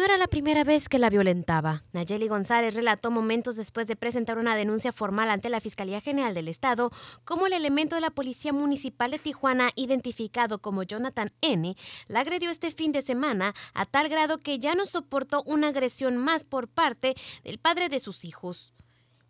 No era la primera vez que la violentaba. Nayeli González relató momentos después de presentar una denuncia formal ante la Fiscalía General del Estado cómo el elemento de la Policía Municipal de Tijuana, identificado como Jonathan N., la agredió este fin de semana a tal grado que ya no soportó una agresión más por parte del padre de sus hijos.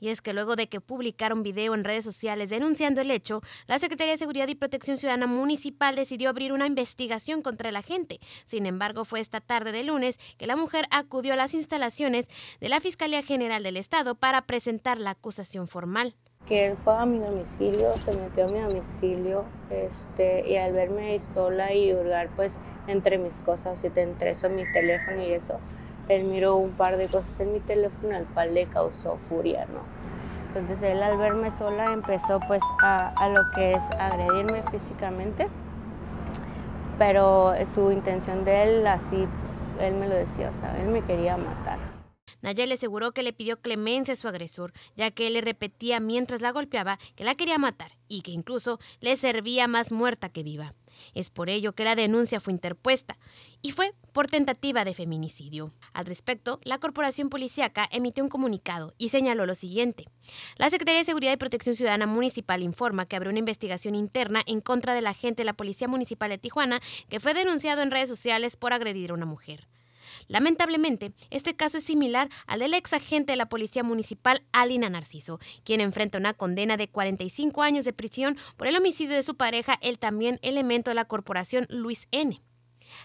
Y es que luego de que publicaron un video en redes sociales denunciando el hecho, la Secretaría de Seguridad y Protección Ciudadana Municipal decidió abrir una investigación contra la gente. Sin embargo, fue esta tarde de lunes que la mujer acudió a las instalaciones de la Fiscalía General del Estado para presentar la acusación formal. Que él fue a mi domicilio, se metió a mi domicilio este, y al verme sola y hurgar pues entre mis cosas y entre eso mi teléfono y eso, él miró un par de cosas en mi teléfono, al cual le causó furia, ¿no? Entonces él al verme sola empezó pues a, a lo que es agredirme físicamente, pero su intención de él así, él me lo decía, o sea, él me quería matar. Nayel aseguró que le pidió clemencia a su agresor, ya que él le repetía mientras la golpeaba que la quería matar y que incluso le servía más muerta que viva. Es por ello que la denuncia fue interpuesta y fue por tentativa de feminicidio. Al respecto, la Corporación Policiaca emitió un comunicado y señaló lo siguiente. La Secretaría de Seguridad y Protección Ciudadana Municipal informa que abrió una investigación interna en contra del agente de la Policía Municipal de Tijuana que fue denunciado en redes sociales por agredir a una mujer. Lamentablemente, este caso es similar al del ex agente de la Policía Municipal, Alina Narciso, quien enfrenta una condena de 45 años de prisión por el homicidio de su pareja, el también elemento de la corporación Luis N.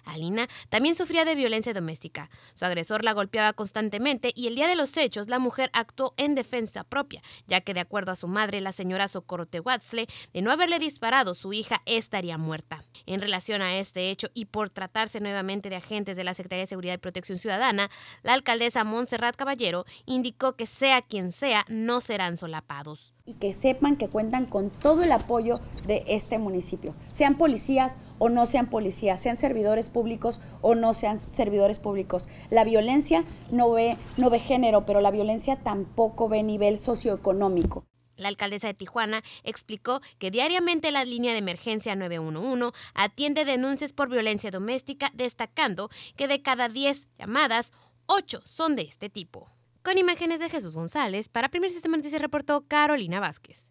Alina también sufría de violencia doméstica. Su agresor la golpeaba constantemente y el día de los hechos la mujer actuó en defensa propia, ya que de acuerdo a su madre, la señora Socorro Tehuatzle, de no haberle disparado, su hija estaría muerta. En relación a este hecho y por tratarse nuevamente de agentes de la Secretaría de Seguridad y Protección Ciudadana, la alcaldesa Montserrat Caballero indicó que sea quien sea, no serán solapados y que sepan que cuentan con todo el apoyo de este municipio, sean policías o no sean policías, sean servidores públicos o no sean servidores públicos. La violencia no ve, no ve género, pero la violencia tampoco ve nivel socioeconómico. La alcaldesa de Tijuana explicó que diariamente la línea de emergencia 911 atiende denuncias por violencia doméstica, destacando que de cada 10 llamadas, 8 son de este tipo. Con imágenes de Jesús González, para Primer Sistema Noticias reportó Carolina Vázquez.